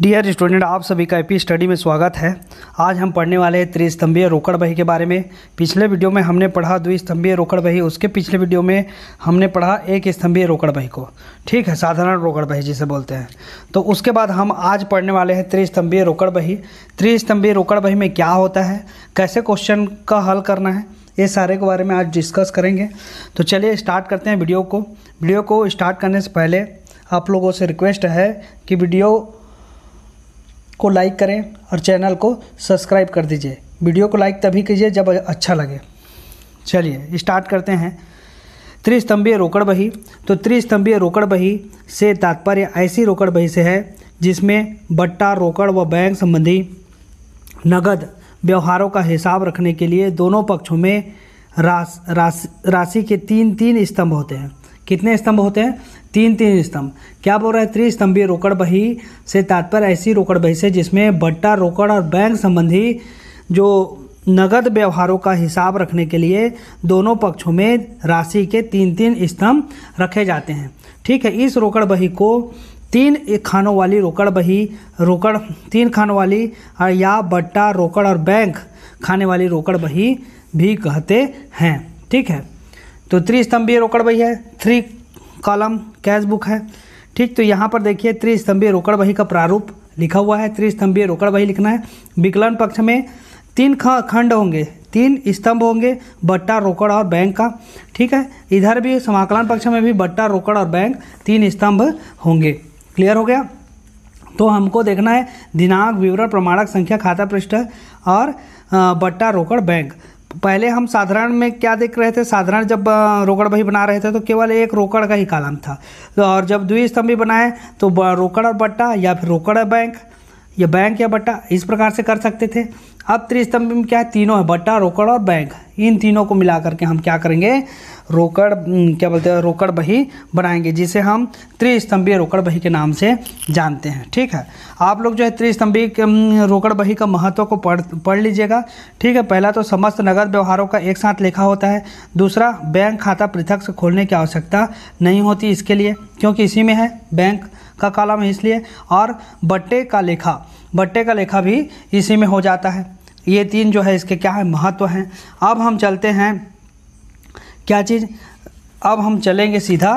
dear student आप सभी का एपी स्टडी में स्वागत है आज हम पढ़ने वाले हैं त्रिस्तंभीय रोकड़ बही के बारे में पिछले वीडियो में हमने पढ़ा द्विस्तंभीय रोकड़ बही उसके पिछले वीडियो में हमने पढ़ा एक स्तंभीय रोकड़ बही को ठीक है साधारण रोकड़ बही जिसे बोलते हैं तो उसके बाद हम आज पढ़ने वाले हैं त्रिस्तंभीय रोकड़ बही त्रिस्तंभीय रोकड़ बही में क्या होता है कैसे क्वेश्चन का हल करना है ये सारे के बारे में आज डिस्कस करेंगे तो चलिए स्टार्ट करते हैं वीडियो को वीडियो को स्टार्ट करने से पहले आप लोगों से रिक्वेस्ट है कि वीडियो को लाइक करें और चैनल को सब्सक्राइब कर दीजिए वीडियो को लाइक तभी कीजिए जब अच्छा लगे चलिए स्टार्ट करते हैं त्रिस्तंभीय रोकड़ बही तो त्रिस्तंभीय रोकड़ बही से तात्पर्य ऐसी रोकड़ बही से है जिसमें बट्टा रोकड़ व बैंक संबंधी नगद व्यवहारों का हिसाब रखने के लिए दोनों पक्षों में राश रास, राशि के तीन तीन स्तंभ होते हैं कितने स्तंभ होते हैं तीन तीन स्तंभ क्या बोल रहा है त्रिस्तंभीय रोकड़ बही से तात्पर्य ऐसी रोकड़ बही से जिसमें बट्टा रोकड़ और बैंक संबंधी जो नगद व्यवहारों का हिसाब रखने के लिए दोनों पक्षों में राशि के तीन तीन स्तंभ रखे जाते हैं ठीक है इस रोकड़ बही को तीन खानों वाली रोकड़ बही रोकड़ तीन खानों वाली और या बट्टा रोकड़ और बैंक खाने वाली रोकड़ बही भी कहते हैं ठीक है तो त्रिस्तंभीय बही है थ्री कॉलम कैश बुक है ठीक तो यहाँ पर देखिए त्रिस्तंभीय बही का प्रारूप लिखा हुआ है त्रिस्तंभीय बही लिखना है विकलन पक्ष में तीन खंड होंगे तीन स्तंभ होंगे बट्टा रोकड़ और बैंक का ठीक है इधर भी समाकलन पक्ष में भी बट्टा रोकड़ और बैंक तीन स्तंभ होंगे क्लियर हो गया तो हमको देखना है दिनांक विवरण प्रमाणक संख्या खाता पृष्ठ और बट्टा रोकड़ बैंक पहले हम साधारण में क्या देख रहे थे साधारण जब रोकड़ बही बना रहे थे तो केवल एक रोकड़ का ही कालम था तो और जब द्विस्तंभी बनाए तो रोकड़ और बट्टा या फिर रोकड़ बैंक या बैंक या बट्टा इस प्रकार से कर सकते थे अब त्रिस्तंभ में क्या है तीनों है बट्टा रोकड़ और बैंक इन तीनों को मिला करके हम क्या करेंगे रोकड़ क्या बोलते हैं रोकड़ बही बनाएंगे जिसे हम त्रिस्तंभीय रोकड़ बही के नाम से जानते हैं ठीक है आप लोग जो है त्रिस्तंभीय रोकड़ बही का महत्व को पढ़ पढ़ लीजिएगा ठीक है पहला तो समस्त नगद व्यवहारों का एक साथ लेखा होता है दूसरा बैंक खाता पृथक से खोलने की आवश्यकता नहीं होती इसके लिए क्योंकि इसी में है बैंक का कालम है इसलिए और बट्टे का लेखा बट्टे का लेखा भी इसी में हो जाता है ये तीन जो है इसके क्या है महत्व हैं अब हम चलते हैं क्या चीज़ अब हम चलेंगे सीधा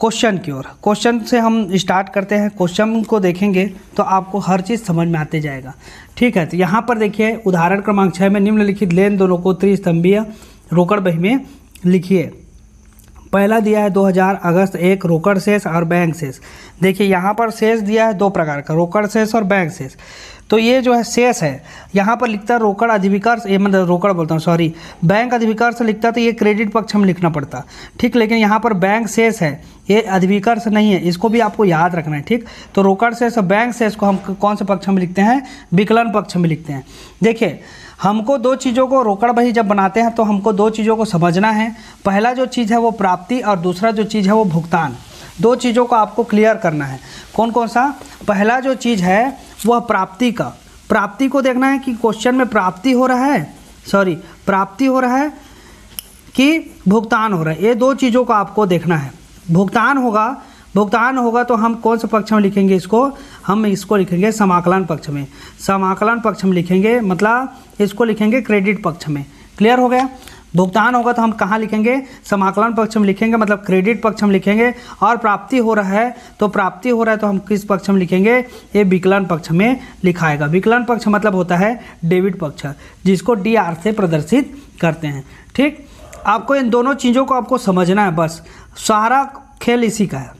क्वेश्चन की ओर क्वेश्चन से हम स्टार्ट करते हैं क्वेश्चन को देखेंगे तो आपको हर चीज़ समझ में आते जाएगा ठीक है तो यहाँ पर देखिए उदाहरण क्रमांक छः में निम्नलिखित लेन दोनों को त्रिस्तंभीय रोकड़ बही में लिखिए पहला दिया है 2000 अगस्त एक रोकड़ शेष और बैंक शेष देखिए यहाँ पर शेष दिया है दो प्रकार का रोकड़ शेष और बैंक शेष तो ये जो है शेष है यहाँ पर लिखता है रोकड़ अधिविकार ये मतलब रोकड़ बोलता हूँ सॉरी बैंक अधिविकार से लिखता तो ये क्रेडिट पक्ष हम लिखना पड़ता ठीक लेकिन यहाँ पर बैंक शेष है ये अधिविकार से नहीं है इसको भी आपको याद रखना है ठीक तो रोकड़ शेष बैंक शेष को हम कौन से पक्ष में लिखते हैं विकलन पक्ष में लिखते हैं देखिए हमको दो चीज़ों को रोकड़ बही जब बनाते हैं तो हमको दो चीज़ों को समझना है पहला जो चीज़ है वो प्राप्ति और दूसरा जो चीज़ है वो भुगतान दो चीज़ों को आपको क्लियर करना है कौन कौन सा पहला जो चीज़ है वह प्राप्ति का प्राप्ति को देखना है कि क्वेश्चन में प्राप्ति हो रहा है सॉरी प्राप्ति हो रहा है कि भुगतान हो रहा है ये दो चीज़ों को आपको देखना है भुगतान होगा भुगतान होगा तो हम कौन से पक्ष में लिखेंगे इसको हम इसको लिखेंगे समाकलन पक्ष में समाकलन पक्ष में लिखेंगे मतलब इसको लिखेंगे क्रेडिट पक्ष में क्लियर हो गया भुगतान होगा तो हम कहाँ लिखेंगे समाकलन पक्ष में लिखेंगे मतलब क्रेडिट पक्ष में लिखेंगे और प्राप्ति हो रहा है तो प्राप्ति हो रहा है तो हम किस पक्ष में लिखेंगे ये विकलन पक्ष में लिखाएगा विकलन पक्ष मतलब होता है डेबिट पक्ष जिसको डी से प्रदर्शित करते हैं ठीक आपको इन दोनों चीज़ों को आपको समझना है बस सारा खेल इसी का है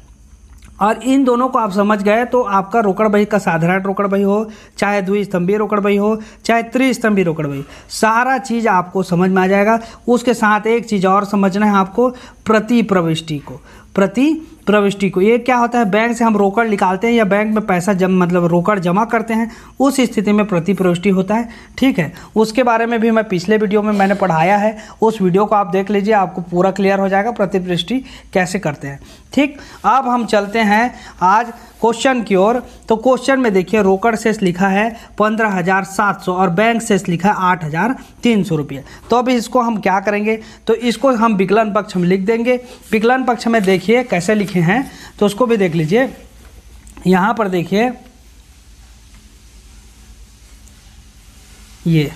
और इन दोनों को आप समझ गए तो आपका रोकड़ बही का साधारण रोकड़ बही हो चाहे द्विस्तंभीय बही हो चाहे त्रिस्तंभीय बही सारा चीज़ आपको समझ में आ जाएगा उसके साथ एक चीज़ और समझना है आपको प्रति प्रविष्टि को प्रति प्रविष्टि को ये क्या होता है बैंक से हम रोकड़ निकालते हैं या बैंक में पैसा जम मतलब रोकड़ जमा करते हैं उस स्थिति में प्रति प्रविष्टि होता है ठीक है उसके बारे में भी मैं पिछले वीडियो में मैंने पढ़ाया है उस वीडियो को आप देख लीजिए आपको पूरा क्लियर हो जाएगा प्रतिपृष्टि कैसे करते हैं ठीक अब हम चलते हैं आज क्वेश्चन की ओर तो क्वेश्चन में देखिए रोकड़ सेस लिखा है पंद्रह हज़ार सात सौ और बैंक सेस लिखा है आठ हज़ार तीन सौ रुपये तो अभी इसको हम क्या करेंगे तो इसको हम विकलन पक्ष में लिख देंगे विकलन पक्ष में देखिए कैसे लिखे रखे हैं तो उसको भी देख लीजिए यहां पर देखिए ये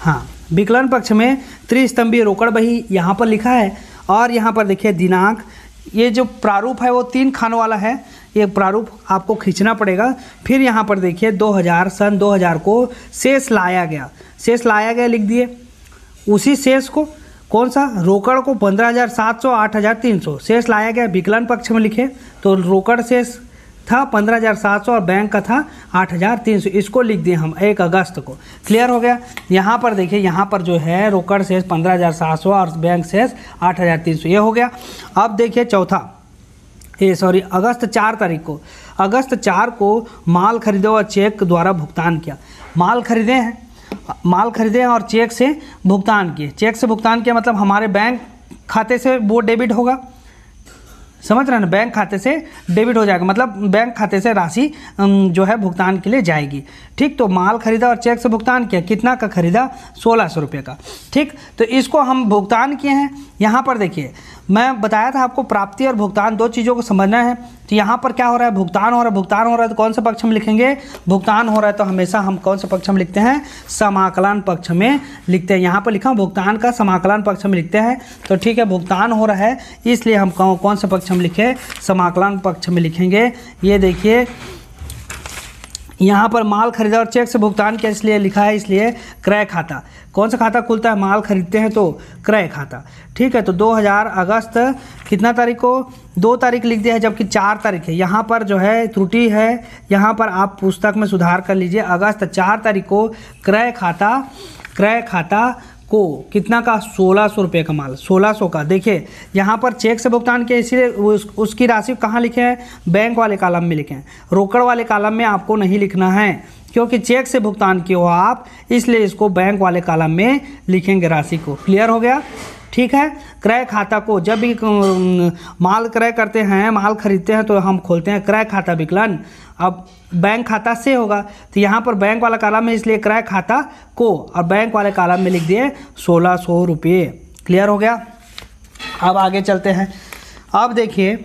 हाँ विकलन पक्ष में त्रिस्तंभीय रोकड़ बही यहाँ पर लिखा है और यहाँ पर देखिए दिनांक ये जो प्रारूप है वो तीन खान वाला है ये प्रारूप आपको खींचना पड़ेगा फिर यहाँ पर देखिए 2000 सन 2000 को शेष लाया गया शेष लाया गया लिख दिए उसी शेष को कौन सा रोकड़ को पंद्रह हज़ार सात सौ आठ हज़ार तीन सौ शेष लाया गया विकलन पक्ष में लिखे तो रोकड़ शेष था पंद्रह हज़ार सात सौ और बैंक का था आठ हज़ार तीन सौ इसको लिख दिए हम एक अगस्त को क्लियर हो गया यहाँ पर देखिए यहाँ पर जो है रोकड़ शेष पंद्रह हज़ार सात सौ और बैंक शेष आठ हज़ार तीन सौ ये हो गया अब देखिए चौथा ये सॉरी अगस्त चार तारीख को अगस्त चार को माल खरीदो और चेक द्वारा भुगतान किया माल खरीदे हैं माल खरीदे और चेक से भुगतान किए चेक से भुगतान किया मतलब हमारे बैंक खाते से वो डेबिट होगा समझ रहे ना बैंक खाते से डेबिट हो जाएगा मतलब बैंक खाते से राशि जो है भुगतान के लिए जाएगी ठीक तो माल खरीदा और चेक से भुगतान किया कितना का खरीदा सोलह सौ रुपये का ठीक तो इसको हम भुगतान किए हैं यहाँ पर देखिए मैं बताया था आपको प्राप्ति और भुगतान दो चीज़ों को समझना है तो यहाँ पर क्या हो रहा है भुगतान हो रहा है भुगतान हो रहा है तो कौन से पक्ष में लिखेंगे भुगतान हो रहा है तो हमेशा हम कौन से पक्ष में लिखते हैं समाकलन पक्ष में लिखते हैं यहाँ पर लिखा भुगतान का समाकलन पक्ष में लिखते हैं तो ठीक है भुगतान हो रहा है इसलिए हम कौन से पक्ष में लिखे समाकलन पक्ष में लिखेंगे ये देखिए यहाँ पर माल खरीदा और चेक से भुगतान किया इसलिए लिखा है इसलिए क्रय खाता कौन सा खाता खुलता है माल खरीदते हैं तो क्रय खाता ठीक है तो 2000 अगस्त कितना तारीख को दो तारीख लिख दिया है जबकि चार तारीख है यहाँ पर जो है त्रुटि है यहाँ पर आप पुस्तक में सुधार कर लीजिए अगस्त चार तारीख को क्रय खाता क्रय खाता को कितना का सोलह सौ रुपये का माल सोलह सौ का देखिए यहाँ पर चेक से भुगतान किया इसीलिए उस, उसकी राशि कहाँ लिखे हैं बैंक वाले कालम में लिखे हैं रोकड़ वाले कालम में आपको नहीं लिखना है क्योंकि चेक से भुगतान किए हो आप इसलिए इसको बैंक वाले कालम में लिखेंगे राशि को क्लियर हो गया ठीक है क्रय खाता को जब भी माल क्रय करते हैं माल खरीदते हैं तो हम खोलते हैं क्रय खाता विकलन अब बैंक खाता से होगा तो यहाँ पर बैंक वाला कालम है इसलिए क्रय खाता को और बैंक वाले कालम में लिख दिए सोलह सौ रुपये क्लियर हो गया अब आगे चलते हैं अब देखिए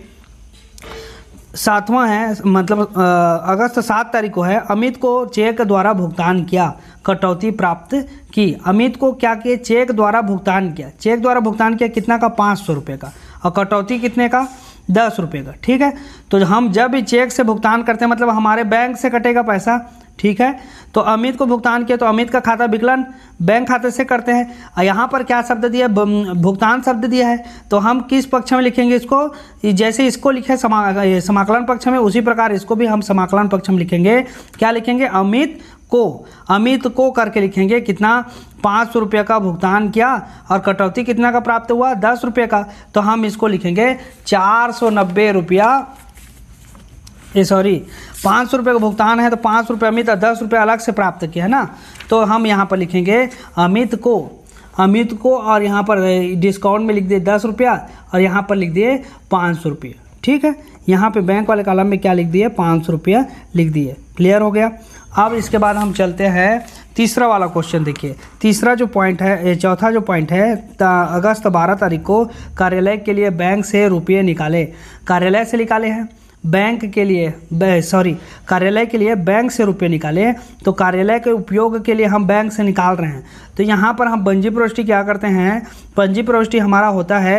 सातवां है मतलब आ, अगस्त सात तारीख को है अमित को चेक द्वारा भुगतान किया कटौती प्राप्त की अमित को क्या किए चेक द्वारा भुगतान किया चेक द्वारा भुगतान किया कितना का पाँच सौ रुपये का और कटौती कितने का दस रुपये का ठीक है तो हम जब चेक से भुगतान करते हैं मतलब हमारे बैंक से कटेगा पैसा ठीक है तो अमित को भुगतान किया तो अमित का खाता विकलन बैंक खाते से करते हैं यहाँ पर क्या शब्द दिया भुगतान शब्द दिया है तो हम किस पक्ष में लिखेंगे इसको जैसे इसको लिखे समा, समाकलन पक्ष में उसी प्रकार इसको भी हम समाकलन पक्ष में लिखेंगे क्या लिखेंगे अमित को अमित को करके लिखेंगे कितना पाँच सौ रुपये का भुगतान किया और कटौती कितना का प्राप्त हुआ दस रुपये का तो हम इसको लिखेंगे चार सौ नब्बे रुपया ये सॉरी पाँच सौ रुपये का भुगतान है तो पाँच रुपये अमित और दस रुपये अलग से प्राप्त किया है ना तो हम यहाँ पर लिखेंगे अमित को अमित को और यहाँ पर डिस्काउंट में लिख दिए दस रुपया और यहाँ पर लिख दिए पाँच सौ रुपये ठीक है यहाँ पे बैंक वाले कॉलम में क्या लिख दिए पाँच सौ रुपया लिख दिए क्लियर हो गया अब इसके बाद हम चलते हैं तीसरा वाला क्वेश्चन देखिए तीसरा जो पॉइंट है चौथा जो पॉइंट है अगस्त बारह तारीख को कार्यालय के लिए बैंक से रुपये निकाले कार्यालय से निकाले हैं बैंक के लिए सॉरी कार्यालय के लिए बैंक से रुपये निकाले तो कार्यालय के उपयोग के लिए हम बैंक से निकाल रहे हैं तो यहाँ पर हम पंजी प्रविष्टि क्या करते हैं पंजी प्रविष्टि हमारा होता है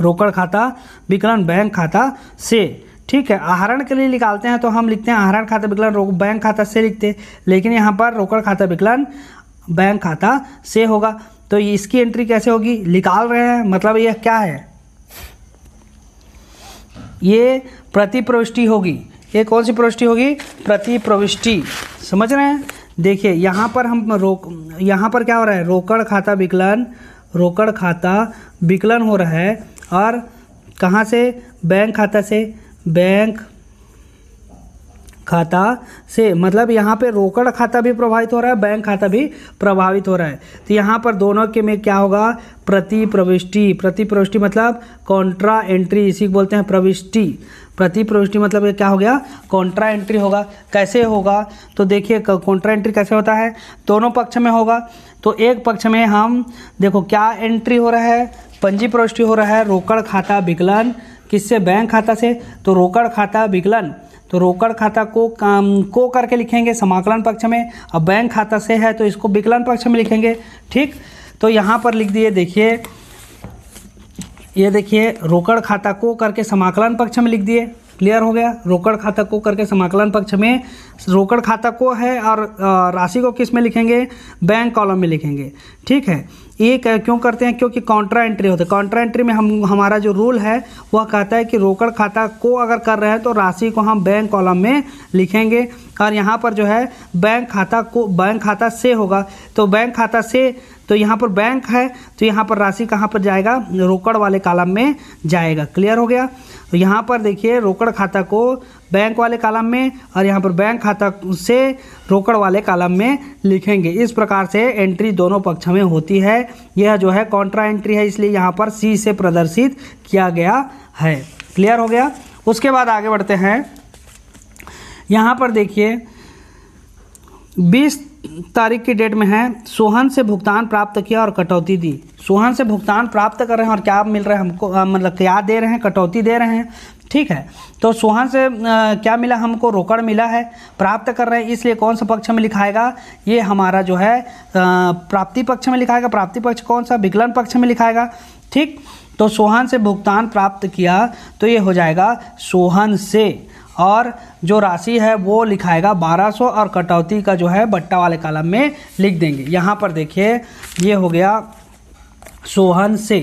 रोकड़ खाता विकलन बैंक खाता से ठीक है आहरण के लिए निकालते हैं तो हम लिखते हैं आहरण खाता विकलन बैंक खाता से लिखते हैं लेकिन यहाँ पर रोकड़ खाता विकलन बैंक खाता से होगा तो इसकी एंट्री कैसे होगी निकाल रहे हैं मतलब यह क्या है ये प्रति प्रविष्टि होगी ये कौन सी प्रविष्टि होगी प्रति प्रविष्टि समझ रहे हैं देखिए यहाँ पर हम रोक यहाँ पर क्या हो रहा है रोकड़ खाता विकलन रोकड़ खाता विकलन हो रहा है और कहाँ से बैंक खाता से बैंक खाता से मतलब यहाँ पे रोकड़ खाता भी प्रभावित हो रहा है बैंक खाता भी प्रभावित हो रहा है तो यहाँ पर दोनों के में क्या होगा प्रति प्रविष्टि प्रति प्रविष्टि मतलब कॉन्ट्रा एंट्री इसी को बोलते हैं प्रविष्टि प्रति प्रविष्टि मतलब ये क्या हो गया कॉन्ट्रा एंट्री होगा कैसे होगा तो देखिए कॉन्ट्रा एंट्री कैसे होता है दोनों पक्ष में होगा तो एक पक्ष में हम देखो क्या एंट्री हो रहा है पंजी प्रविष्टि हो रहा है रोकड़ खाता विकलन किससे बैंक खाता से तो रोकड़ खाता विकलन तो रोकड़ खाता को काम को करके लिखेंगे समाकलन पक्ष में अब बैंक खाता से है तो इसको विकलन पक्ष में लिखेंगे ठीक तो यहाँ पर लिख दिए देखिए ये देखिए रोकड़ खाता को करके समाकलन पक्ष में लिख दिए क्लियर हो गया रोकड़ खाता को करके समाकलन पक्ष में रोकड़ खाता को है और राशि को किस में लिखेंगे बैंक कॉलम में लिखेंगे ठीक है ये क्यों करते हैं क्योंकि कॉन्ट्रा एंट्री होता है कॉन्ट्रा एंट्री में हम हमारा जो रूल है वह कहता है कि रोकड़ खाता को अगर कर रहे हैं तो राशि को हम बैंक कॉलम में लिखेंगे और यहाँ पर जो है बैंक खाता को बैंक खाता से होगा तो बैंक खाता से तो यहाँ पर बैंक है तो यहाँ पर राशि कहाँ पर जाएगा रोकड़ वाले कॉलम में जाएगा क्लियर हो गया तो यहाँ पर देखिए रोकड़ खाता को बैंक वाले कालम में और यहाँ पर बैंक खाता से रोकड़ वाले कालम में लिखेंगे इस प्रकार से एंट्री दोनों पक्ष में होती है यह जो है कॉन्ट्रा एंट्री है इसलिए यहाँ पर सी से प्रदर्शित किया गया है क्लियर हो गया उसके बाद आगे बढ़ते हैं यहाँ पर देखिए बीस तारीख की डेट में है सोहन से भुगतान प्राप्त किया और कटौती दी सोहन से भुगतान प्राप्त कर रहे हैं और क्या मिल रहा है हमको मतलब क्या दे रहे हैं कटौती दे रहे हैं ठीक है तो सोहन से आ, क्या मिला हमको रोकड़ मिला है प्राप्त कर रहे हैं इसलिए कौन सा पक्ष में लिखाएगा ये हमारा जो है प्राप्ति पक्ष में लिखाएगा प्राप्ति पक्ष कौन सा विकलन पक्ष में लिखाएगा ठीक तो सोहन से भुगतान प्राप्त किया तो ये हो जाएगा सोहन से और जो राशि है वो लिखाएगा 1200 और कटौती का जो है बट्टा वाले कालम में लिख देंगे यहाँ पर देखिए ये हो गया सोहन से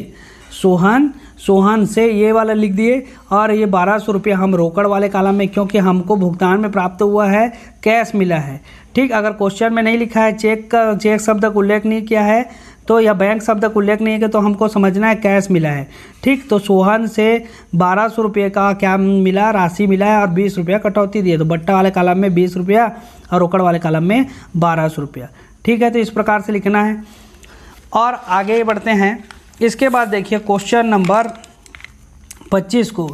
सोहन सोहन से ये वाला लिख दिए और ये बारह सौ रुपये हम रोकड़ वाले कालम में क्योंकि हमको भुगतान में प्राप्त हुआ है कैश मिला है ठीक अगर क्वेश्चन में नहीं लिखा है चेक का चेक शब्द का उल्लेख नहीं किया है तो यह बैंक शब्द का उल्लेख नहीं है तो हमको समझना है कैश मिला है ठीक तो सोहन से बारह सौ रुपये का क्या मिला राशि मिला है और बीस रुपया कटौती दी है तो बट्टा वाले कालम में बीस रुपया और रोकड़ वाले कालम में बारह सौ रुपया ठीक है तो इस प्रकार से लिखना है और आगे बढ़ते हैं इसके बाद देखिए क्वेश्चन नंबर पच्चीस को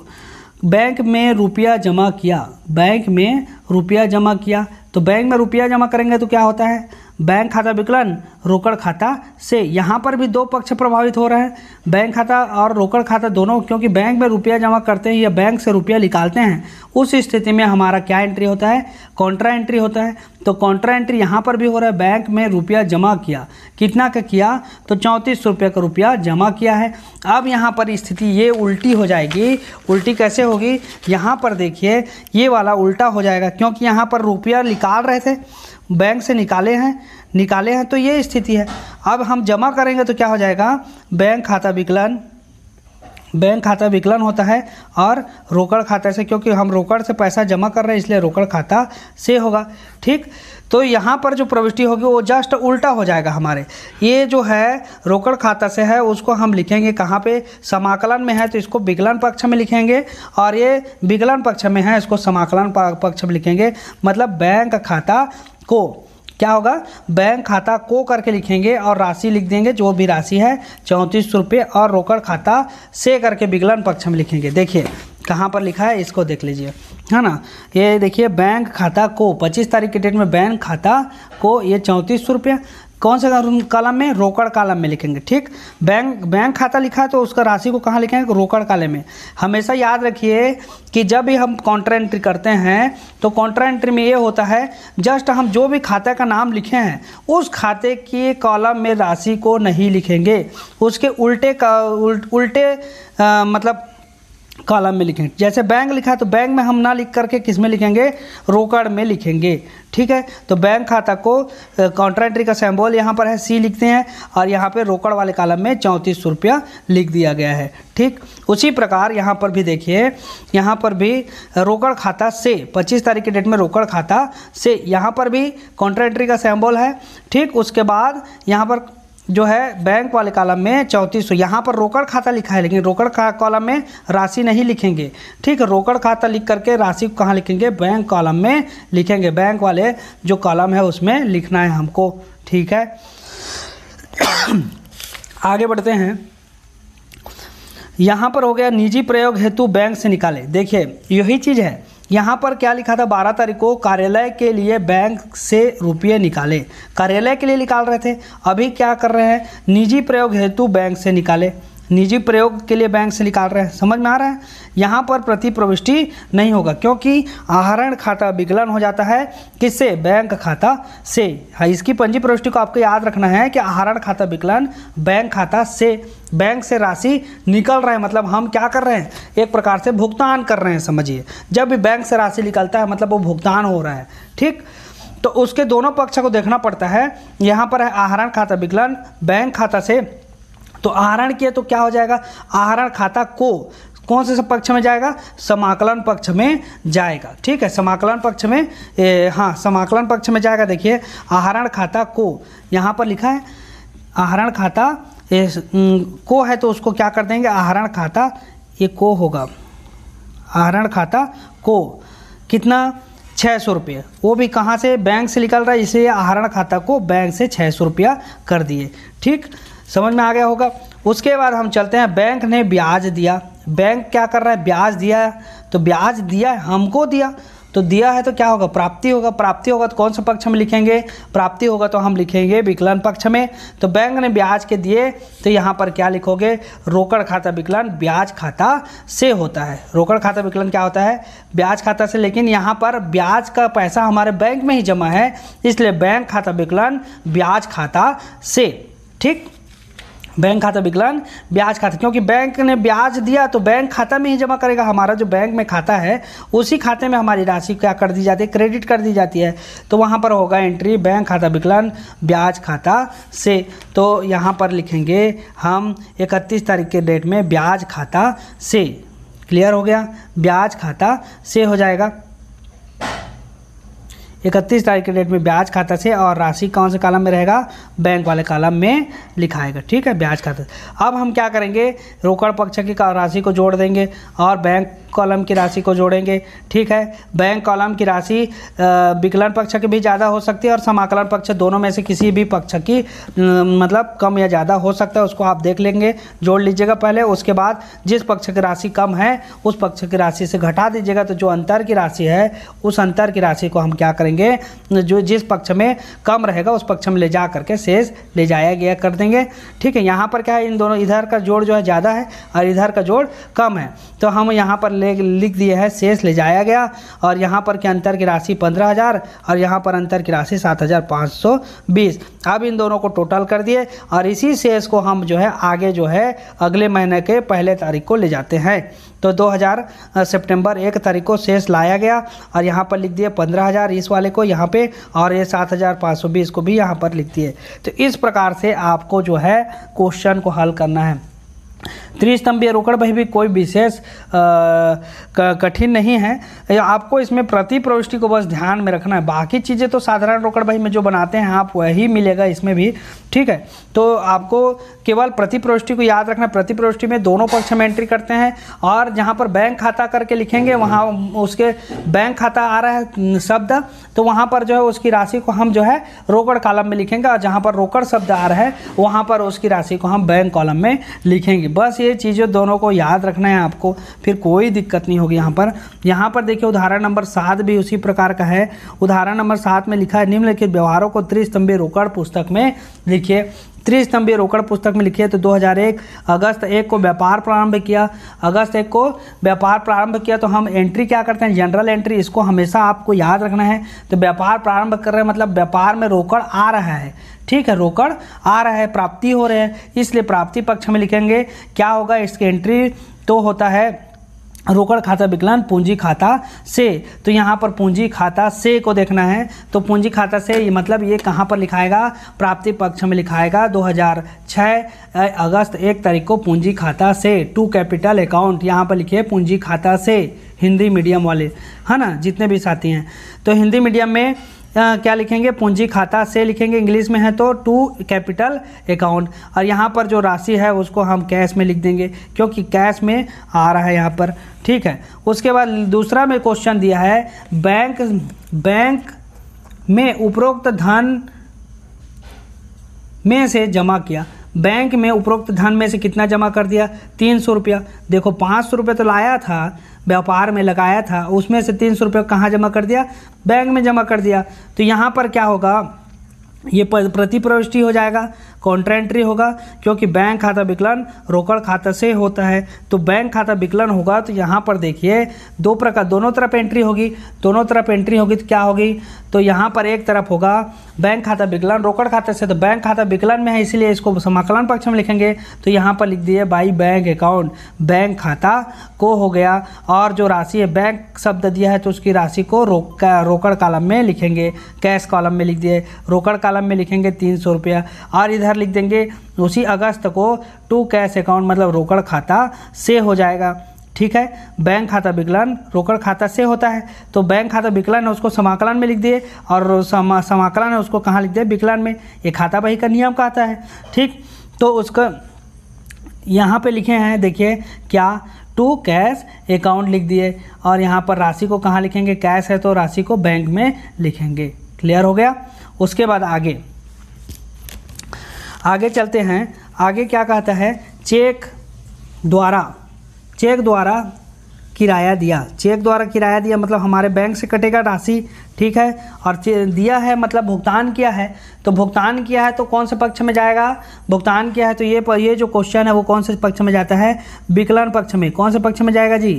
बैंक में रुपया जमा किया बैंक में रुपया जमा किया तो बैंक में रुपया जमा करेंगे तो क्या होता है बैंक खाता विकलन रोकड़ खाता से यहाँ पर भी दो पक्ष प्रभावित हो रहे हैं बैंक खाता और रोकड़ खाता दोनों क्योंकि बैंक में रुपया जमा करते हैं या बैंक से रुपया निकालते हैं उस स्थिति में हमारा क्या एंट्री होता है कॉन्ट्रा एंट्री होता है तो कॉन्ट्रा एंट्री यहाँ पर भी हो रहा है बैंक में रुपया जमा किया कितना का किया तो चौंतीस रुपये का रुपया जमा किया है अब यहाँ पर स्थिति ये उल्टी हो जाएगी उल्टी कैसे होगी यहाँ पर देखिए ये वाला उल्टा हो जाएगा क्योंकि यहाँ पर रुपया निकाल रहे थे बैंक से निकाले हैं निकाले हैं तो ये स्थिति है अब हम जमा करेंगे तो क्या हो जाएगा बैंक खाता विकलन बैंक खाता विकलन होता है और रोकड़ खाता से क्योंकि हम रोकड़ से पैसा जमा कर रहे हैं इसलिए रोकड़ खाता से होगा ठीक तो यहाँ पर जो प्रविष्टि होगी वो जस्ट उल्टा हो जाएगा हमारे ये जो है रोकड़ खाता से है उसको हम लिखेंगे कहाँ पे समाकलन में है तो इसको विकलन पक्ष में लिखेंगे और ये विकलन पक्ष में है इसको समाकलन पक्ष में लिखेंगे मतलब बैंक खाता को क्या होगा बैंक खाता को करके लिखेंगे और राशि लिख देंगे जो भी राशि है चौंतीस रुपये और रोकड़ खाता से करके विगलन पक्ष में लिखेंगे देखिए कहाँ पर लिखा है इसको देख लीजिए है ना ये देखिए बैंक खाता को 25 तारीख के डेट में बैंक खाता को ये चौंतीस सौ रुपये कौन से कलम में रोकड़ कॉलम में लिखेंगे ठीक बैंक बैंक खाता लिखा है तो उसका राशि को कहाँ लिखेंगे रोकड़ कालम में हमेशा याद रखिए कि जब भी हम कॉन्ट्रा एंट्री करते हैं तो कॉन्ट्रा एंट्री में ये होता है जस्ट हम जो भी खाते का नाम लिखे हैं उस खाते के कॉलम में राशि को नहीं लिखेंगे उसके उल्टे का उल्ट, उल्टे आ, मतलब कॉलम में लिखें जैसे बैंक लिखा है तो बैंक में हम ना लिख करके किस में लिखेंगे रोकड़ में लिखेंगे ठीक है तो बैंक खाता को कॉन्ट्रैक्ट्री का सैम्बॉल यहाँ पर है सी लिखते हैं और यहाँ पर रोकड़ वाले कॉलम में चौंतीस रुपया लिख दिया गया है ठीक उसी प्रकार यहाँ पर भी देखिए यहाँ पर भी रोकड़ खाता से पच्चीस तारीख के डेट में रोकड़ खाता से यहाँ पर भी कॉन्ट्रैक्ट्री का सैम्बॉल है ठीक उसके बाद यहाँ पर जो है बैंक वाले कॉलम में चौंतीस सौ यहाँ पर रोकड़ खाता लिखा है लेकिन रोकड़ कॉलम में राशि नहीं लिखेंगे ठीक रोकड़ खाता लिख करके राशि कहाँ लिखेंगे बैंक कॉलम में लिखेंगे बैंक वाले जो कॉलम है उसमें लिखना है हमको ठीक है आगे बढ़ते हैं यहाँ पर हो गया निजी प्रयोग हेतु बैंक से निकाले देखिए यही चीज़ है यहाँ पर क्या लिखा था बारह तारीख को कार्यालय के लिए बैंक से रुपये निकाले कार्यालय के लिए निकाल रहे थे अभी क्या कर रहे हैं निजी प्रयोग हेतु बैंक से निकाले निजी प्रयोग के लिए बैंक से निकाल रहे हैं समझ में आ रहा है यहाँ पर प्रति प्रविष्टि नहीं होगा क्योंकि आहरण खाता विकलन हो जाता है किससे बैंक खाता से हाँ इसकी पंजी प्रविष्टि को आपको याद रखना है कि आहरण खाता विकलन बैंक खाता से बैंक से राशि निकल रहा है मतलब हम क्या कर रहे हैं एक प्रकार से भुगतान कर रहे हैं समझिए जब भी बैंक से राशि निकलता है मतलब वो भुगतान हो रहा है ठीक तो उसके दोनों पक्ष को देखना पड़ता है यहाँ पर है आहरण खाता विकलन बैंक खाता से तो आहरण किया तो क्या हो जाएगा आहरण खाता को कौन से पक्ष में जाएगा समाकलन पक्ष में जाएगा ठीक है समाकलन पक्ष में ए, हाँ समाकलन पक्ष में जाएगा देखिए आहरण खाता को यहाँ पर लिखा है आहरण खाता ए, को है तो उसको क्या कर देंगे आहरण खाता ये को होगा आहरण खाता को कितना छः सौ रुपये वो भी कहाँ से बैंक से निकल रहा है इसलिए आहरण खाता को बैंक से छः सौ रुपया कर दिए ठीक समझ में आ गया होगा उसके बाद हम चलते हैं बैंक ने ब्याज दिया बैंक क्या कर रहा है ब्याज दिया है तो ब्याज दिया है हमको दिया तो दिया है तो क्या होगा प्राप्ति होगा प्राप्ति होगा तो कौन सा पक्ष हम लिखेंगे प्राप्ति होगा तो हम लिखेंगे विकलन पक्ष में तो बैंक ने ब्याज के दिए तो यहाँ पर क्या लिखोगे रोकड़ खाता विकलन ब्याज खाता से होता है रोकड़ खाता विकलन क्या होता है ब्याज खाता से लेकिन यहाँ पर ब्याज का पैसा हमारे बैंक में ही जमा है इसलिए बैंक खाता विकलन ब्याज खाता से ठीक बैंक खाता विकलन ब्याज खाता क्योंकि बैंक ने ब्याज दिया तो बैंक खाता में ही जमा करेगा हमारा जो बैंक में खाता है उसी खाते में हमारी राशि क्या कर दी जाती है क्रेडिट कर दी जाती है तो वहाँ पर होगा एंट्री बैंक खाता विकलन ब्याज खाता से तो यहाँ पर लिखेंगे हम इकतीस तारीख के डेट में ब्याज खाता से क्लियर हो गया ब्याज खाता से हो जाएगा इकतीस तारीख के डेट में ब्याज खाता से और राशि कौन से कालम में रहेगा बैंक वाले कालम में लिखाएगा ठीक है ब्याज खाता से अब हम क्या करेंगे रोकड़ पक्ष की राशि को जोड़ देंगे और बैंक कॉलम की राशि को जोड़ेंगे ठीक है बैंक कॉलम की राशि विकलन पक्ष की भी ज़्यादा हो सकती है और समाकलन पक्ष दोनों में से किसी भी पक्ष की मतलब कम या ज़्यादा हो सकता है उसको आप देख लेंगे जोड़ लीजिएगा पहले उसके बाद जिस पक्ष की राशि कम है उस पक्ष की राशि से घटा दीजिएगा तो जो अंतर की राशि है उस अंतर की राशि को हम क्या करेंगे करेंगे जो जिस पक्ष में कम रहेगा उस पक्ष में ले जा करके शेष ले जाया गया कर देंगे ठीक है यहाँ पर क्या है इन दोनों इधर का जोड़ जो है ज़्यादा है और इधर का जोड़ कम है तो हम यहाँ पर ले लिख दिए है शेष ले जाया गया और यहाँ पर के अंतर की राशि पंद्रह हज़ार और यहाँ पर अंतर की राशि सात हज़ार पाँच सौ बीस अब इन दोनों को टोटल कर दिए और इसी शेष को हम जो है आगे जो है अगले महीने के पहले तारीख को ले जाते हैं तो 2000 सितंबर एक तारीख को शेष लाया गया और यहाँ पर लिख दिए 15000 इस वाले को यहाँ पे और ये 7520 को भी यहाँ पर लिख दिए तो इस प्रकार से आपको जो है क्वेश्चन को हल करना है त्रिस्तंभीय रोकड़ भाई भी कोई विशेष कठिन नहीं है आपको इसमें प्रति प्रविष्टि को बस ध्यान में रखना है बाकी चीज़ें तो साधारण भाई में जो बनाते हैं आप वही मिलेगा इसमें भी ठीक है तो आपको केवल प्रति प्रविष्टि को याद रखना प्रति प्रविष्टि में दोनों पक्ष में एंट्री करते हैं और जहाँ पर बैंक खाता करके लिखेंगे वहाँ उसके बैंक खाता आ रहा है शब्द तो वहाँ पर जो है उसकी राशि को हम जो है रोकड़ कालम में लिखेंगे और जहाँ पर रोकड़ शब्द आ रहा है वहाँ पर उसकी राशि को हम बैंक कॉलम में लिखेंगे बस ये चीज़ें दोनों को याद रखना है आपको फिर कोई दिक्कत नहीं होगी यहाँ पर यहाँ पर देखिए उदाहरण नंबर सात भी उसी प्रकार का है उदाहरण नंबर सात में लिखा है निम्नलिखित व्यवहारों को त्रिस्तंभीय रोकड़ पुस्तक में लिखिए त्रिस्तंभीय रोकड़ पुस्तक में लिखिए तो 2001 अगस्त एक को व्यापार प्रारंभ किया अगस्त एक को व्यापार प्रारंभ किया तो हम एंट्री क्या करते हैं जनरल एंट्री इसको हमेशा आपको याद रखना है तो व्यापार प्रारंभ कर रहे हैं मतलब व्यापार में रोकड़ आ रहा है ठीक है रोकड़ आ रहा है प्राप्ति हो रहे हैं इसलिए प्राप्ति पक्ष में लिखेंगे क्या होगा इसके एंट्री तो होता है रोकड़ खाता विकलांग पूंजी खाता से तो यहाँ पर पूंजी खाता से को देखना है तो पूंजी खाता से मतलब ये कहाँ पर लिखाएगा प्राप्ति पक्ष में लिखाएगा 2006 अगस्त एक तारीख को पूंजी खाता से टू कैपिटल अकाउंट यहाँ पर लिखिए पूंजी खाता से हिंदी मीडियम वाले है ना जितने भी साथी हैं तो हिंदी मीडियम में क्या लिखेंगे पूंजी खाता से लिखेंगे इंग्लिश में है तो टू कैपिटल अकाउंट और यहाँ पर जो राशि है उसको हम कैश में लिख देंगे क्योंकि कैश में आ रहा है यहाँ पर ठीक है उसके बाद दूसरा में क्वेश्चन दिया है बैंक बैंक में उपरोक्त धन में से जमा किया बैंक में उपरोक्त धन में से कितना जमा कर दिया तीन सौ रुपया देखो पाँच सौ रुपये तो लाया था व्यापार में लगाया था उसमें से तीन सौ रुपये कहाँ जमा कर दिया बैंक में जमा कर दिया तो यहाँ पर क्या होगा ये प्रति प्रविष्टि हो जाएगा कॉन्ट्रेंट्री होगा क्योंकि बैंक खाता विकलन रोकड़ खाता से होता है तो बैंक खाता विकलन होगा तो यहाँ पर देखिए दो प्रकार दोनों तरफ एंट्री होगी दोनों तरफ एंट्री होगी तो क्या होगी तो यहाँ पर एक तरफ होगा बैंक खाता विकलन रोकड़ खाते से तो बैंक खाता विकलन में है इसीलिए इसको समाकलन पक्ष में लिखेंगे तो यहाँ पर लिख दिए बाई बैंक अकाउंट बैंक खाता को हो गया और जो राशि है बैंक शब्द दिया है तो उसकी राशि को रोक रोकड़ कॉलम में लिखेंगे कैश कॉलम में लिख दिए रोकड़ कालम में लिखेंगे तीन सौ रुपया और इधर लिख देंगे उसी अगस्त को टू कैश अकाउंट मतलब रोकड़ खाता से हो जाएगा ठीक है बैंक खाता विकलन रोकड़ खाता से होता है तो बैंक खाता विकलन है उसको समाकलन में लिख दिए और समाकलन है उसको कहाँ लिख दिए विकलन में ये खाता बही का नियम कहता है ठीक तो उसका यहाँ पे लिखे हैं देखिए क्या टू कैश अकाउंट लिख दिए और यहाँ पर राशि को कहाँ लिखेंगे कैश है तो राशि को बैंक में लिखेंगे क्लियर हो गया उसके बाद आगे आगे चलते हैं आगे क्या कहता है चेक द्वारा चेक द्वारा किराया दिया चेक द्वारा किराया दिया मतलब हमारे बैंक से कटेगा राशि ठीक है और दिया है मतलब भुगतान किया है तो भुगतान किया है तो कौन से पक्ष में जाएगा भुगतान किया है तो ये ये जो क्वेश्चन है वो कौन से पक्ष में जाता है विकलन पक्ष में कौन से पक्ष में जाएगा जी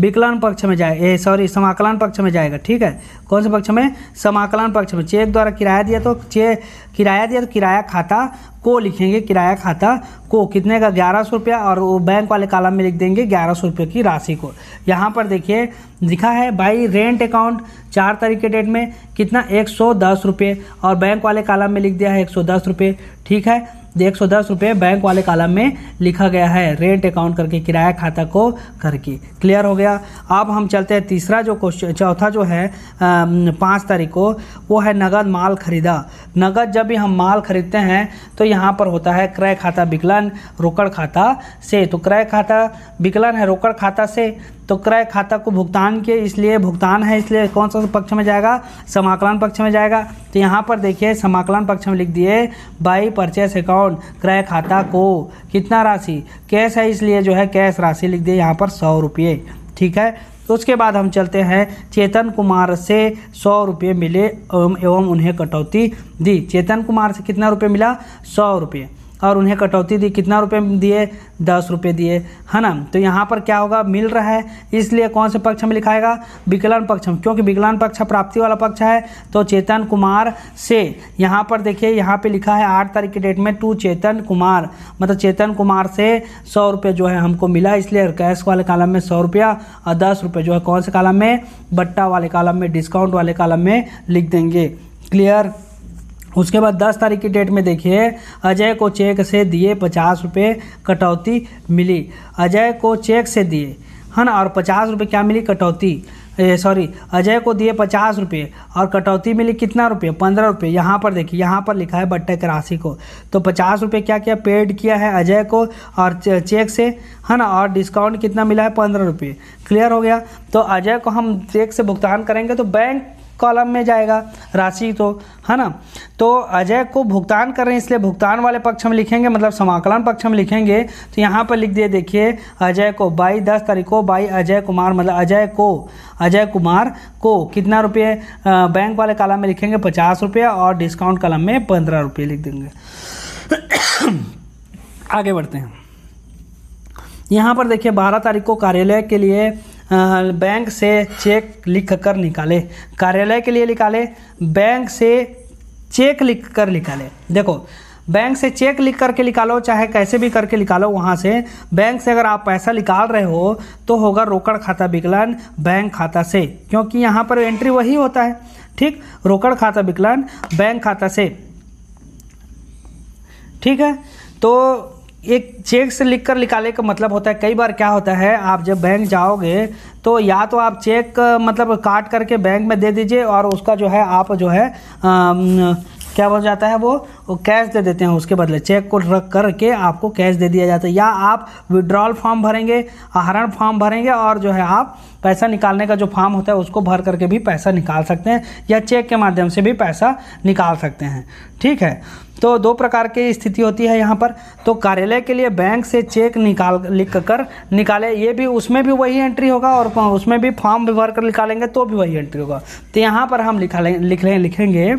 विकलन पक्ष में जाए सॉरी समाकलन पक्ष में जाएगा ठीक है कौन से पक्ष में समाकलन पक्ष में चेक द्वारा किराया दिया तो चेक किराया दिया तो किराया खाता को लिखेंगे किराया खाता को कितने का ग्यारह सौ रुपया और वो बैंक वाले कालम में लिख देंगे ग्यारह सौ रुपये की राशि को यहाँ पर देखिए लिखा है भाई रेंट अकाउंट चार तारीख के डेट में कितना एक सौ दस रुपये और बैंक वाले कालम में लिख दिया है एक सौ दस रुपये ठीक है एक सौ दस रुपये बैंक वाले कालम में लिखा गया है रेंट अकाउंट करके किराया खाता को करके क्लियर हो गया अब हम चलते हैं तीसरा जो क्वेश्चन चौथा जो है पाँच तारीख को वो है नगद माल खरीदा नगद जब भी हम माल खरीदते हैं तो यहाँ पर होता है क्रय खाता विकलन रोकड़ खाता से तो क्रय खाता विकलन है रोकड़ खाता से तो क्रय खाता को भुगतान के इसलिए भुगतान है इसलिए कौन सा पक्ष में जाएगा समाकलन पक्ष में जाएगा तो यहाँ पर देखिए समाकलन पक्ष में लिख दिए बाई परचेस अकाउंट क्रय खाता को कितना राशि कैश है इसलिए जो है कैश राशि लिख दिए यहाँ पर सौ रुपये ठीक है तो उसके बाद हम चलते हैं चेतन कुमार से सौ रुपये मिले एवं उन्हें कटौती दी चेतन कुमार से कितना रुपये मिला सौ रुपये और उन्हें कटौती दी कितना रुपये दिए दस रुपये दिए है ना तो यहाँ पर क्या होगा मिल रहा है इसलिए कौन से पक्ष में लिखाएगा विकलांग पक्ष में क्योंकि विकलांग पक्ष प्राप्ति वाला पक्ष है तो चेतन कुमार से यहाँ पर देखिए यहाँ पे लिखा है आठ तारीख की डेट में टू चेतन कुमार मतलब चेतन कुमार से सौ रुपये जो है हमको मिला इसलिए कैश वाले कालम में सौ रुपया और दस रुपये जो है कौन से कालम में बट्टा वाले कालम में डिस्काउंट वाले कालम में लिख देंगे क्लियर उसके बाद दस तारीख की डेट में देखिए अजय को चेक से दिए पचास रुपये कटौती मिली अजय को चेक से दिए है ना और पचास रुपये क्या मिली कटौती सॉरी अजय को दिए पचास रुपये और कटौती मिली कितना रुपये पंद्रह रुपये यहाँ पर देखिए यहाँ पर लिखा है बट्टे के राशि को तो पचास रुपये क्या किया पेड किया है अजय को और चेक से है ना और डिस्काउंट कितना मिला है पंद्रह रुपये क्लियर हो गया तो अजय को हम चेक से भुगतान करेंगे तो बैंक कॉलम में जाएगा राशि तो है ना तो अजय को भुगतान कर रहे हैं इसलिए भुगतान वाले पक्ष में लिखेंगे मतलब समाकलन पक्ष में लिखेंगे तो यहाँ पर लिख दिए देखिए अजय को बाई दस तारीख को बाई अजय कुमार मतलब अजय को अजय कुमार को कितना रुपये बैंक वाले कॉलम में लिखेंगे पचास रुपये और डिस्काउंट कॉलम में पंद्रह रुपये लिख देंगे आगे बढ़ते हैं यहाँ पर देखिए बारह तारीख को कार्यालय के लिए बैंक से चेक लिख कर निकाले कार्यालय के लिए निकाले बैंक से चेक लिख कर निकाले देखो बैंक से चेक लिख करके निकालो चाहे कैसे भी करके निकालो वहाँ से बैंक से अगर आप पैसा निकाल रहे हो तो होगा रोकड़ खाता विकलान बैंक खाता से क्योंकि यहाँ पर एंट्री वही होता है ठीक रोकड़ खाता विकलन बैंक खाता से ठीक है तो एक चेक से लिख कर निकाले का मतलब होता है कई बार क्या होता है आप जब बैंक जाओगे तो या तो आप चेक मतलब काट करके बैंक में दे दीजिए और उसका जो है आप जो है आ, क्या बोल जाता है वो वो कैश दे देते हैं उसके बदले चेक को रख करके आपको कैश दे दिया जाता है या आप विड्रॉल फॉर्म भरेंगे आहरण फॉर्म भरेंगे और जो है आप पैसा निकालने का जो फॉर्म होता है उसको भर करके भी पैसा निकाल सकते हैं या चेक के माध्यम से भी पैसा निकाल सकते हैं ठीक है तो दो प्रकार की स्थिति होती है यहाँ पर तो कार्यालय के लिए बैंक से चेक निकाल लिख कर निकाले ये भी उसमें भी वही एंट्री होगा और उसमें भी फॉर्म भर कर निकालेंगे तो भी वही एंट्री होगा तो यहाँ पर हम लिखा लिख लें लिखेंगे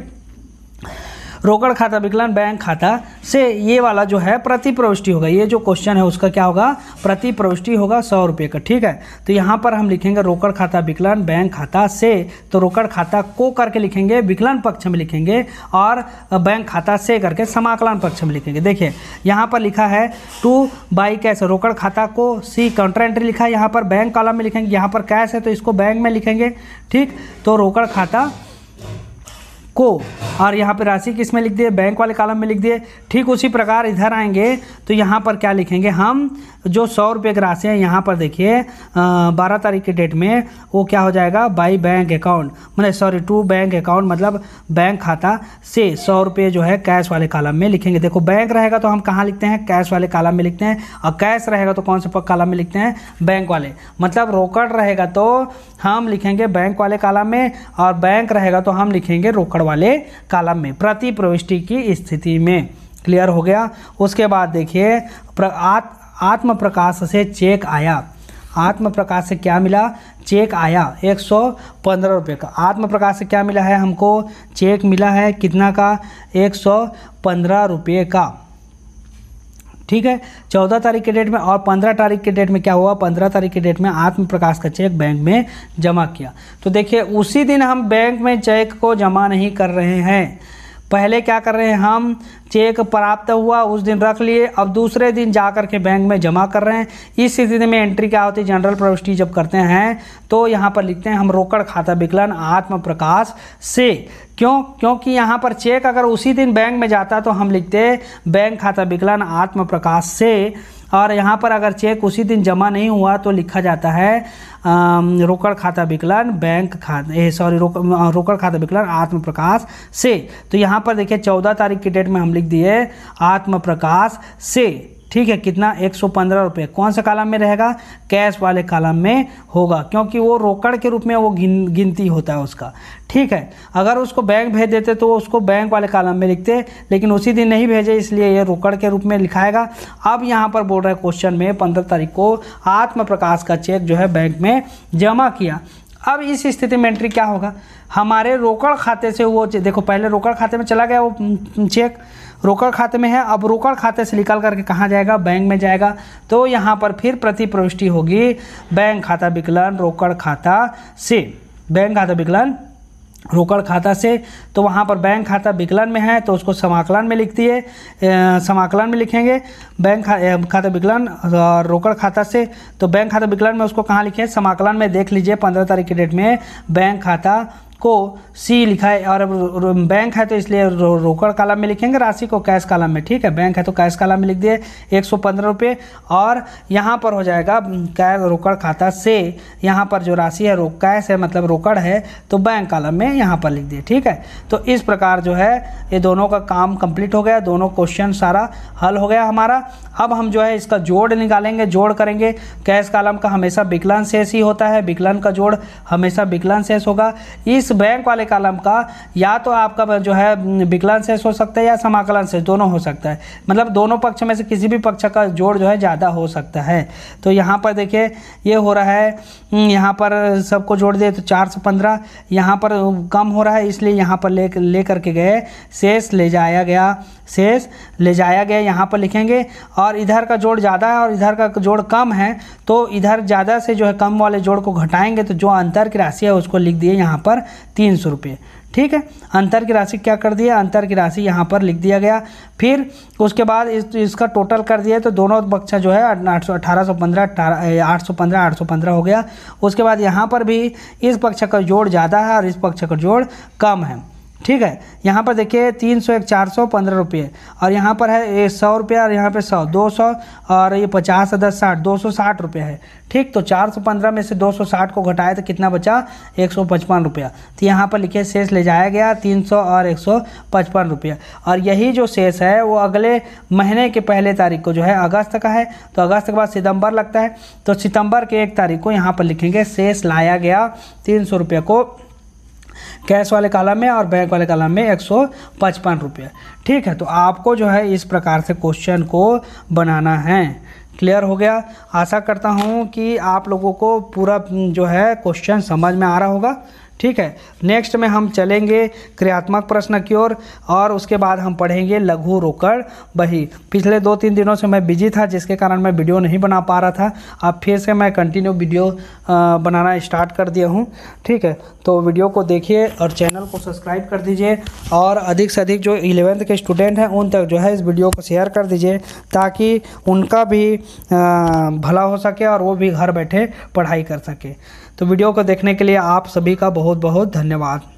रोकड़ खाता विकलन बैंक खाता से ये वाला जो है प्रति प्रविष्टि होगा ये जो क्वेश्चन है उसका क्या होगा प्रति प्रविष्टि होगा सौ रुपये का ठीक है तो यहाँ पर हम लिखेंगे रोकड़ खाता विकलन बैंक खाता से तो रोकड़ खाता को करके लिखेंगे विकलन पक्ष में लिखेंगे और बैंक खाता से करके समाकलन पक्ष में लिखेंगे देखिए यहाँ पर लिखा है टू बाई कैश रोकड़ खाता को सी काउंटर एंट्री लिखा है यहाँ पर बैंक कॉलम में लिखेंगे यहाँ पर कैश है तो इसको बैंक में लिखेंगे ठीक तो रोकड़ खाता को और यहाँ पर राशि किस में लिख दिए बैंक वाले कॉलम में लिख दिए ठीक उसी प्रकार इधर आएंगे तो यहाँ पर क्या लिखेंगे हम जो सौ रुपये की राशि है यहाँ पर देखिए बारह तारीख के डेट में वो क्या हो जाएगा बाई बैंक अकाउंट मतलब सॉरी टू बैंक अकाउंट मतलब बैंक खाता से सौ रुपये जो है कैश वाले कालम में लिखेंगे देखो बैंक रहेगा तो हम कहाँ लिखते हैं कैश वाले कालम में लिखते हैं और कैश रहेगा तो कौन से कालम में लिखते हैं बैंक वाले मतलब रोकड़ रहेगा तो हम लिखेंगे बैंक वाले कालम में और बैंक रहेगा तो हम लिखेंगे रोकड़ वाले कालम में प्रति प्रविष्टि की स्थिति में क्लियर हो गया उसके बाद देखिए आत्म प्रकाश से चेक आया आत्म प्रकाश से क्या मिला चेक आया एक सौ पंद्रह रुपये का आत्म प्रकाश से क्या मिला है हमको चेक मिला है कितना का एक सौ पंद्रह रुपये का ठीक है चौदह तारीख के डेट में और पंद्रह तारीख के डेट में क्या हुआ पंद्रह तारीख के डेट में आत्म प्रकाश का चेक बैंक में जमा किया तो देखिए उसी दिन हम बैंक में चेक को जमा नहीं कर रहे हैं पहले क्या कर रहे हैं हम चेक प्राप्त हुआ उस दिन रख लिए अब दूसरे दिन जा कर के बैंक में जमा कर रहे हैं इस स्थिति में एंट्री क्या होती है जनरल प्रविष्टि जब करते हैं तो यहाँ पर लिखते हैं हम रोकड़ खाता विकलन आत्म प्रकाश से क्यों क्योंकि यहाँ पर चेक अगर उसी दिन बैंक में जाता तो हम लिखते बैंक खाता विकलन आत्म प्रकाश से और यहाँ पर अगर चेक उसी दिन जमा नहीं हुआ तो लिखा जाता है रोकड़ खाता विकलन बैंक खाता सॉरी रोकड़ खाता विकलन आत्मप्रकाश से तो यहाँ पर देखिए चौदह तारीख की डेट में हम लिख दिए आत्मप्रकाश से ठीक है कितना एक सौ कौन से कालम में रहेगा कैश वाले कालम में होगा क्योंकि वो रोकड़ के रूप में वो गिन गिनती होता है उसका ठीक है अगर उसको बैंक भेज देते तो उसको बैंक वाले कालम में लिखते लेकिन उसी दिन नहीं भेजे इसलिए ये रोकड़ के रूप में लिखाएगा अब यहाँ पर बोल रहे क्वेश्चन में पंद्रह तारीख को आत्म का चेक जो है बैंक में जमा किया अब इस स्थिति में एंट्री क्या होगा हमारे रोकड़ खाते से वो देखो पहले रोकड़ खाते में चला गया वो चेक रोकड़ खाते में है अब रोकड़ खाते से निकाल करके कहाँ जाएगा बैंक में जाएगा तो यहाँ पर फिर प्रति प्रविष्टि होगी बैंक खाता विकलन रोकड़ खाता से बैंक खाता विकलन रोकड़ खाता से तो वहाँ पर बैंक खाता विकलन में है तो उसको समाकलन में लिखती है समाकलन में लिखेंगे बैंक खाता विकलन और रोकड़ खाता से तो बैंक खाता विकलन में उसको कहाँ लिखें समाकलन में देख लीजिए पंद्रह तारीख के डेट में बैंक खाता को सी लिखा है और बैंक है तो इसलिए रो, रोकड़ कालम में लिखेंगे राशि को कैश कालम में ठीक है बैंक है तो कैश कालम में लिख दिए एक सौ पंद्रह रुपये और यहाँ पर हो जाएगा कैश रोकड़ खाता से यहाँ पर जो राशि है रो कैश है मतलब रोकड़ है तो बैंक कालम में यहाँ पर लिख दिए ठीक है तो इस प्रकार जो है ये दोनों का काम कंप्लीट हो गया दोनों क्वेश्चन सारा हल हो गया हमारा अब हम जो है इसका जोड़ निकालेंगे जोड़ करेंगे कैश कालम का हमेशा विकलन शेष ही होता है विकलन का जोड़ हमेशा विकलन शेष होगा इस बैंक वाले कॉलम का या तो आपका जो है विकलन शेष हो सकता है या समाकलन शेष दोनों हो सकता है मतलब दोनों पक्ष में से किसी भी पक्ष का जोड़ जो है ज़्यादा हो सकता है तो यहाँ पर देखिए ये हो रहा है हम्म, यहाँ पर सबको जोड़ दिए तो चार सौ पंद्रह यहाँ पर कम हो रहा है इसलिए यहाँ पर ले ले करके गए शेष ले जाया गया शेष ले जाया गया यहाँ पर लिखेंगे और इधर का जोड़ ज़्यादा है और इधर का जोड़ कम है तो इधर ज़्यादा से जो है कम वाले जोड़ को घटाएंगे तो जो अंतर की राशि है उसको लिख दिए यहाँ पर तीन सौ रुपये ठीक है अंतर की राशि क्या कर दिया अंतर की राशि यहाँ पर लिख दिया गया फिर उसके बाद इस इसका टोटल कर दिया तो दोनों बक्सा जो है आठ सौ अठारह सौ पंद्रह आठ सौ पंद्रह आठ सौ पंद्रह हो गया उसके बाद यहाँ पर भी इस पक्ष का जोड़ ज़्यादा है और इस पक्ष का जोड़ कम है ठीक है यहाँ पर देखिए तीन सौ एक चार सौ पंद्रह रुपये और यहाँ पर है सौ रुपये और यहाँ पे सौ दो सौ और ये पचास दस साठ दो सौ साठ रुपये है ठीक तो चार सौ पंद्रह में से दो सौ साठ को घटाए तो कितना बचा एक सौ पचपन रुपया तो यहाँ पर लिखिए शेष ले जाया गया तीन सौ और एक सौ पचपन रुपया और यही जो शेष है वो अगले महीने के पहले तारीख को जो है अगस्त का है तो अगस्त के बाद सितंबर लगता है तो सितंबर के एक तारीख को यहाँ पर लिखेंगे शेष लाया गया तीन सौ रुपये को कैश वाले कालम में और बैंक वाले कालम में एक सौ पचपन रुपये ठीक है तो आपको जो है इस प्रकार से क्वेश्चन को बनाना है क्लियर हो गया आशा करता हूँ कि आप लोगों को पूरा जो है क्वेश्चन समझ में आ रहा होगा ठीक है नेक्स्ट में हम चलेंगे क्रियात्मक प्रश्न की ओर और, और उसके बाद हम पढ़ेंगे लघु रोकड़ बही पिछले दो तीन दिनों से मैं बिजी था जिसके कारण मैं वीडियो नहीं बना पा रहा था अब फिर से मैं कंटिन्यू वीडियो बनाना स्टार्ट कर दिया हूँ ठीक है तो वीडियो को देखिए और चैनल को सब्सक्राइब कर दीजिए और अधिक से अधिक जो इलेवेंथ के स्टूडेंट हैं उन तक जो है इस वीडियो को शेयर कर दीजिए ताकि उनका भी भला हो सके और वो भी घर बैठे पढ़ाई कर सके तो वीडियो को देखने के लिए आप सभी का बहुत बहुत धन्यवाद